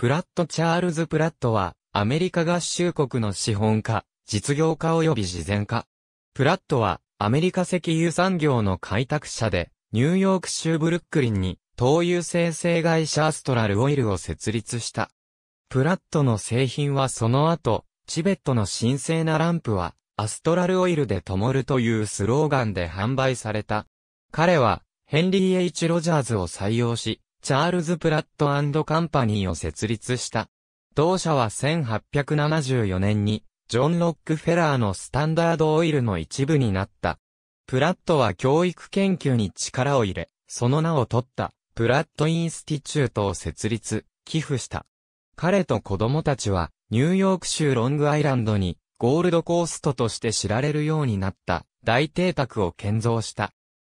プラット・チャールズ・プラットは、アメリカ合衆国の資本家、実業家及び自然家。プラットは、アメリカ石油産業の開拓者で、ニューヨーク州ブルックリンに、灯油生成会社アストラルオイルを設立した。プラットの製品はその後、チベットの神聖なランプは、アストラルオイルで灯るというスローガンで販売された。彼は、ヘンリー・ H・ ロジャーズを採用し、チャールズ・プラットカンパニーを設立した。同社は1874年に、ジョン・ロックフェラーのスタンダードオイルの一部になった。プラットは教育研究に力を入れ、その名を取った、プラット・インスティチュートを設立、寄付した。彼と子供たちは、ニューヨーク州ロングアイランドに、ゴールドコーストとして知られるようになった、大邸宅を建造した。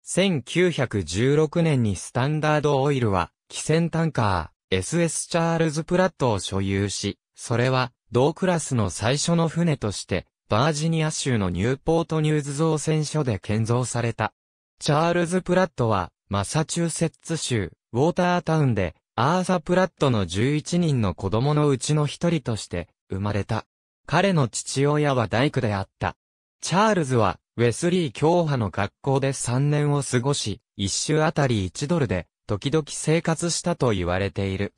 1916年にスタンダードオイルは、汽船タンカー、SS チャールズ・プラットを所有し、それは、同クラスの最初の船として、バージニア州のニューポートニューズ造船所で建造された。チャールズ・プラットは、マサチューセッツ州、ウォータータウンで、アーサ・プラットの11人の子供のうちの一人として、生まれた。彼の父親は大工であった。チャールズは、ウェスリー教派の学校で3年を過ごし、一周あたり1ドルで、時々生活したと言われている。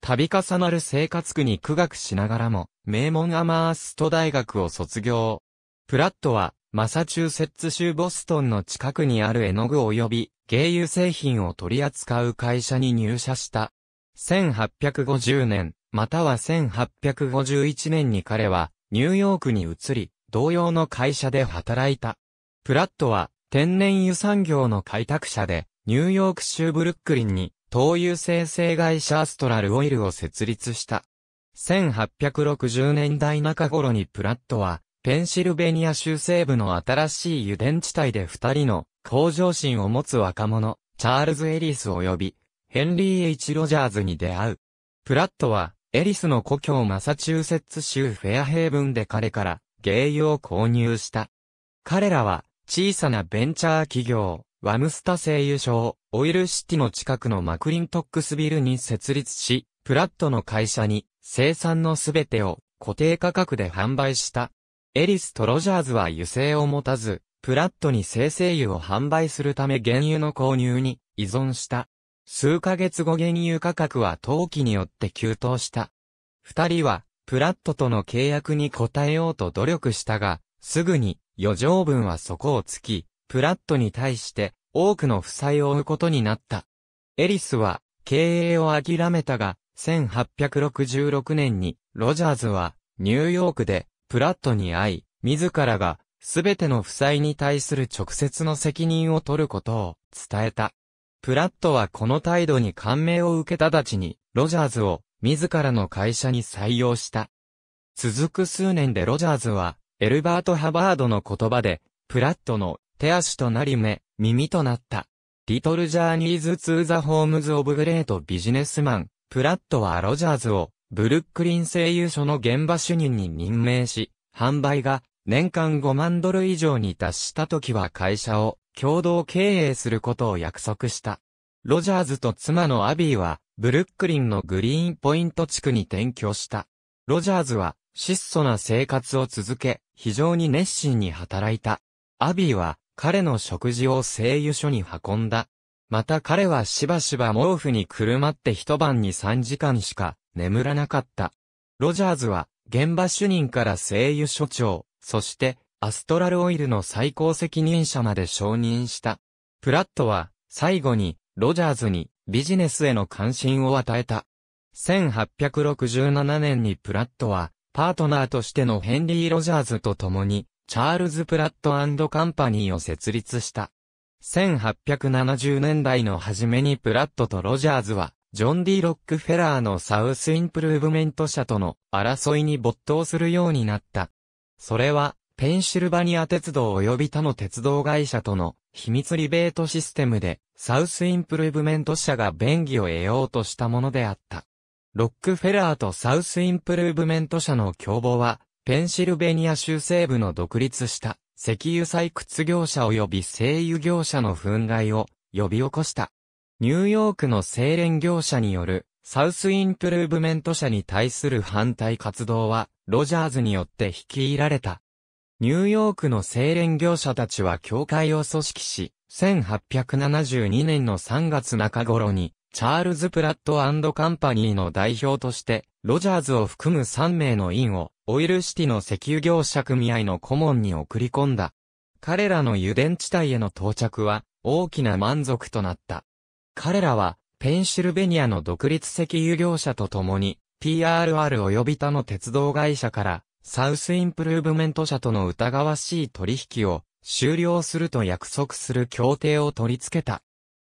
度重なる生活苦に苦学しながらも、名門アマースト大学を卒業。プラットは、マサチューセッツ州ボストンの近くにある絵の具及び、芸油製品を取り扱う会社に入社した。1850年、または1851年に彼は、ニューヨークに移り、同様の会社で働いた。プラットは天然油産業の開拓者で、ニューヨーク州ブルックリンに灯油生成会社アストラルオイルを設立した。1860年代中頃にプラットは、ペンシルベニア州西部の新しい油田地帯で二人の向上心を持つ若者、チャールズ・エリス及び、ヘンリー・ H・ ロジャーズに出会う。プラットは、エリスの故郷マサチューセッツ州フェアヘイブンで彼から、芸油を購入した。彼らは、小さなベンチャー企業、ワムスタ製油を、オイルシティの近くのマクリントックスビルに設立し、プラットの会社に生産のすべてを固定価格で販売した。エリスとロジャーズは油性を持たず、プラットに生成油を販売するため原油の購入に依存した。数ヶ月後原油価格は陶器によって急騰した。二人はプラットとの契約に応えようと努力したが、すぐに余剰分は底をつき、プラットに対して多くの負債を負うことになった。エリスは経営を諦めたが、1866年にロジャーズはニューヨークでプラットに会い、自らがすべての負債に対する直接の責任を取ることを伝えた。プラットはこの態度に感銘を受けただちに、ロジャーズを自らの会社に採用した。続く数年でロジャーズは、エルバート・ハバードの言葉で、プラットの手足となり目、耳となった。リトル・ジャーニーズ・ツー・ザ・ホームズ・オブ・グレート・ビジネスマン、プラットはロジャーズを、ブルックリン声優所の現場主任に任命し、販売が年間5万ドル以上に達した時は会社を共同経営することを約束した。ロジャーズと妻のアビーは、ブルックリンのグリーンポイント地区に転居した。ロジャーズは、質素な生活を続け、非常に熱心に働いた。アビーは、彼の食事を製油所に運んだ。また彼はしばしば毛布にくるまって一晩に3時間しか眠らなかった。ロジャーズは、現場主任から製油所長、そして、アストラルオイルの最高責任者まで承認した。プラットは、最後に、ロジャーズにビジネスへの関心を与えた。1867年にプラットは、パートナーとしてのヘンリー・ロジャーズと共に、チャールズ・プラットカンパニーを設立した。1870年代の初めにプラットとロジャーズは、ジョン・ディ・ロックフェラーのサウス・インプルーブメント社との争いに没頭するようになった。それは、ペンシルバニア鉄道及び他の鉄道会社との秘密リベートシステムでサウスインプルーブメント社が便宜を得ようとしたものであった。ロックフェラーとサウスインプルーブメント社の共謀は、ペンシルベニア州西部の独立した石油採掘業者及び製油業者の憤慨を呼び起こした。ニューヨークの精錬業者によるサウスインプルーブメント社に対する反対活動はロジャーズによって率いられた。ニューヨークの精錬業者たちは教会を組織し、1872年の3月中頃に、チャールズ・プラットカンパニーの代表として、ロジャーズを含む3名の委員を、オイルシティの石油業者組合の顧問に送り込んだ。彼らの油田地帯への到着は、大きな満足となった。彼らは、ペンシルベニアの独立石油業者と共に、PRR 及び他の鉄道会社から、サウスインプルーブメント社との疑わしい取引を終了すると約束する協定を取り付けた。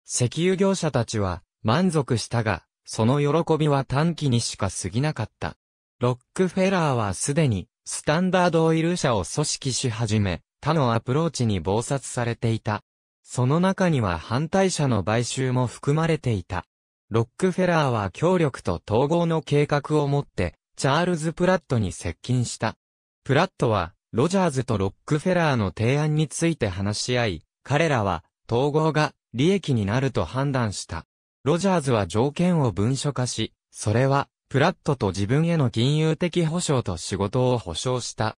石油業者たちは満足したが、その喜びは短期にしか過ぎなかった。ロックフェラーはすでにスタンダードオイル社を組織し始め、他のアプローチに暴殺されていた。その中には反対者の買収も含まれていた。ロックフェラーは協力と統合の計画を持って、チャールズ・プラットに接近した。プラットは、ロジャーズとロックフェラーの提案について話し合い、彼らは、統合が利益になると判断した。ロジャーズは条件を文書化し、それは、プラットと自分への金融的保障と仕事を保障した。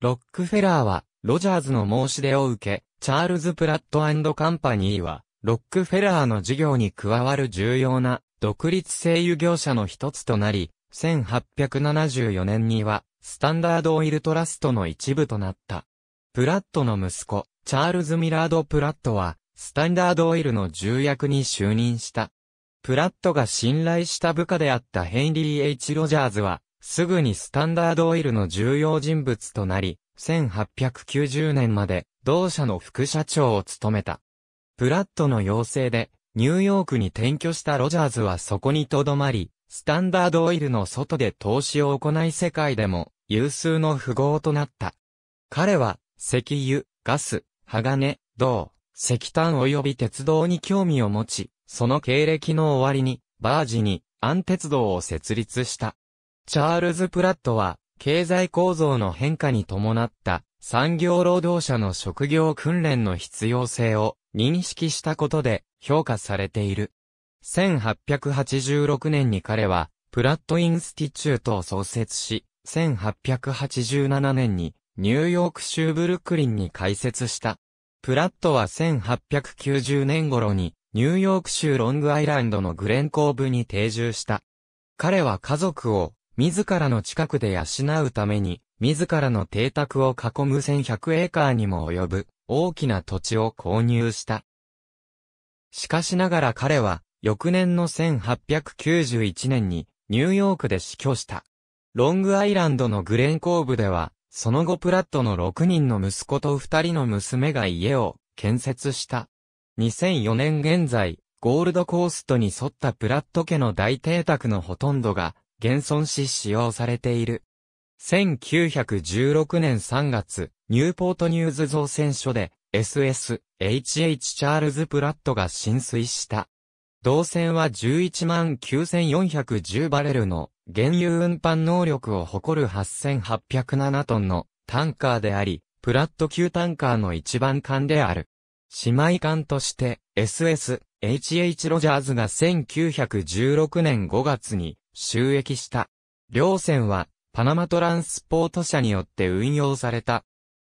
ロックフェラーは、ロジャーズの申し出を受け、チャールズ・プラットカンパニーは、ロックフェラーの事業に加わる重要な、独立声優業者の一つとなり、1874年には、スタンダードオイルトラストの一部となった。プラットの息子、チャールズ・ミラード・プラットは、スタンダードオイルの重役に就任した。プラットが信頼した部下であったヘンリー・ H・ ロジャーズは、すぐにスタンダードオイルの重要人物となり、1890年まで同社の副社長を務めた。プラットの要請で、ニューヨークに転居したロジャーズはそこに留まり、スタンダードオイルの外で投資を行い世界でも有数の富豪となった。彼は石油、ガス、鋼、銅、石炭及び鉄道に興味を持ち、その経歴の終わりにバージにアン鉄道を設立した。チャールズ・プラットは経済構造の変化に伴った産業労働者の職業訓練の必要性を認識したことで評価されている。1886年に彼は、プラットインスティチュートを創設し、1887年にニューヨーク州ブルックリンに開設した。プラットは1890年頃にニューヨーク州ロングアイランドのグレンコーブに定住した。彼は家族を自らの近くで養うために、自らの邸宅を囲む1100エーカーにも及ぶ大きな土地を購入した。しかしながら彼は翌年の1891年にニューヨークで死去した。ロングアイランドのグレンコーブでは、その後プラットの6人の息子と2人の娘が家を建設した。2004年現在、ゴールドコーストに沿ったプラット家の大邸宅のほとんどが現存し使用されている。1916年3月、ニューポートニューズ造船所で SSHH チャールズ・プラットが浸水した。同船は11万9410バレルの原油運搬能力を誇る8807トンのタンカーであり、プラット級タンカーの一番艦である。姉妹艦として SS、HH ロジャーズが1916年5月に収益した。両船はパナマトランスポート社によって運用された。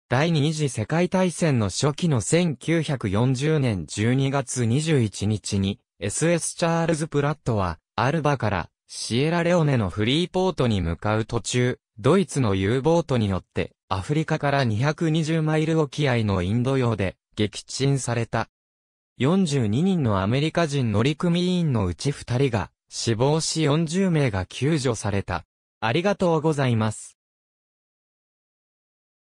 第二次世界大戦の初期の1940年12月21日に SS チャールズ・プラットは、アルバからシエラレオネのフリーポートに向かう途中、ドイツの U ボートに乗って、アフリカから220マイル沖合のインド洋で撃沈された。42人のアメリカ人乗組員のうち2人が死亡し40名が救助された。ありがとうございます。